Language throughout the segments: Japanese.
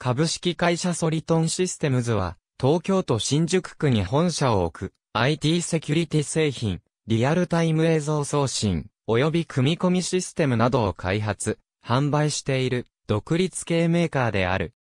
株式会社ソリトンシステムズは、東京都新宿区に本社を置く、IT セキュリティ製品、リアルタイム映像送信、及び組み込みシステムなどを開発、販売している、独立系メーカーである。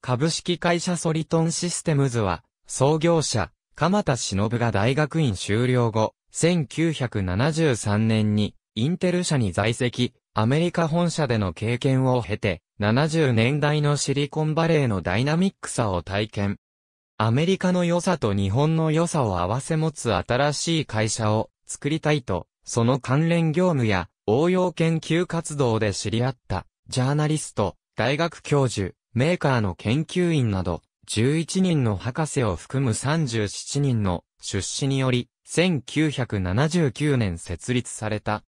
株式会社ソリトンシステムズは、創業者、鎌田忍が大学院修了後、1973年に、インテル社に在籍、アメリカ本社での経験を経て、70年代のシリコンバレーのダイナミックさを体験。アメリカの良さと日本の良さを合わせ持つ新しい会社を作りたいと、その関連業務や応用研究活動で知り合ったジャーナリスト、大学教授、メーカーの研究員など、11人の博士を含む37人の出資により、1979年設立された。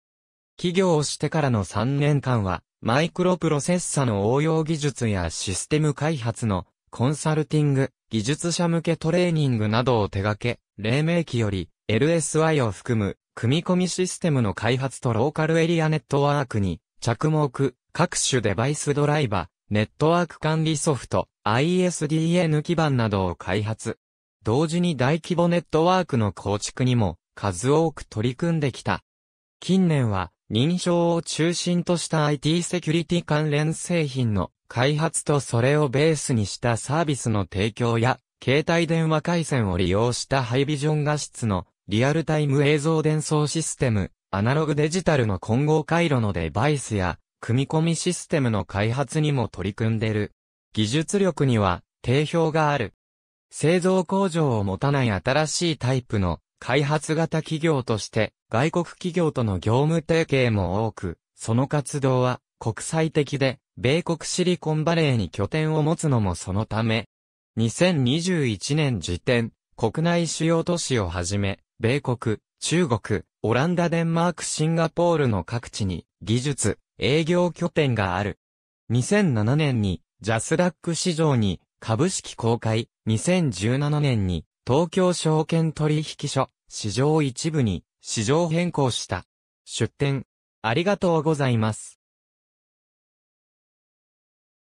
企業をしてからの3年間は、マイクロプロセッサの応用技術やシステム開発のコンサルティング、技術者向けトレーニングなどを手掛け、黎明期より LSI を含む組み込みシステムの開発とローカルエリアネットワークに着目、各種デバイスドライバー、ネットワーク管理ソフト、ISDN 基盤などを開発。同時に大規模ネットワークの構築にも数多く取り組んできた。近年は認証を中心とした IT セキュリティ関連製品の開発とそれをベースにしたサービスの提供や、携帯電話回線を利用したハイビジョン画質のリアルタイム映像伝送システム、アナログデジタルの混合回路のデバイスや、組み込みシステムの開発にも取り組んでる。技術力には定評がある。製造工場を持たない新しいタイプの開発型企業として外国企業との業務提携も多く、その活動は国際的で、米国シリコンバレーに拠点を持つのもそのため、2021年時点、国内主要都市をはじめ、米国、中国、オランダ、デンマーク、シンガポールの各地に技術、営業拠点がある。2007年にジャスダック市場に株式公開、2017年に東京証券取引所、市場一部に、市場変更した。出店、ありがとうございます。